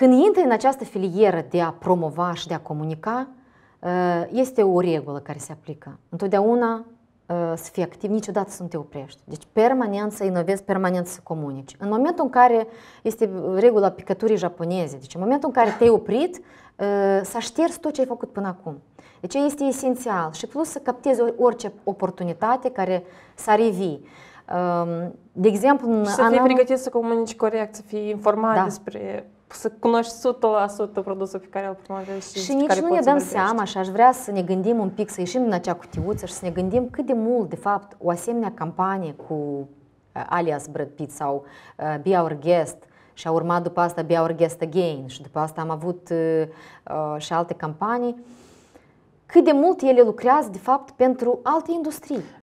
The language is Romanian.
Când intri în această filieră de a promova și de a comunica, uh, este o regulă care se aplică. Întotdeauna uh, să fii activ, niciodată să nu te oprești. Deci permanent să inovezi, permanent să comunici. În momentul în care este regula picăturii japoneze, deci în momentul în care te-ai oprit, uh, să ștergi tot ce ai făcut până acum. Deci este esențial și plus să captezi orice oportunitate care să revii. Um, de exemplu, și să fii anul... pregătit să comunici corect, să fii informat da. despre să cunoști 100% produsul pe care îl promovezi. Și, și nici care nu ne dăm seama și aș vrea să ne gândim un pic, să ieșim din acea cutiuță și să ne gândim cât de mult, de fapt, o asemenea campanie cu uh, alias Brad Pitt sau uh, Be Our Guest și a urmat după asta Be Our Guest Again și după asta am avut uh, uh și alte campanii, cât de mult ele lucrează, de fapt, pentru alte industrii.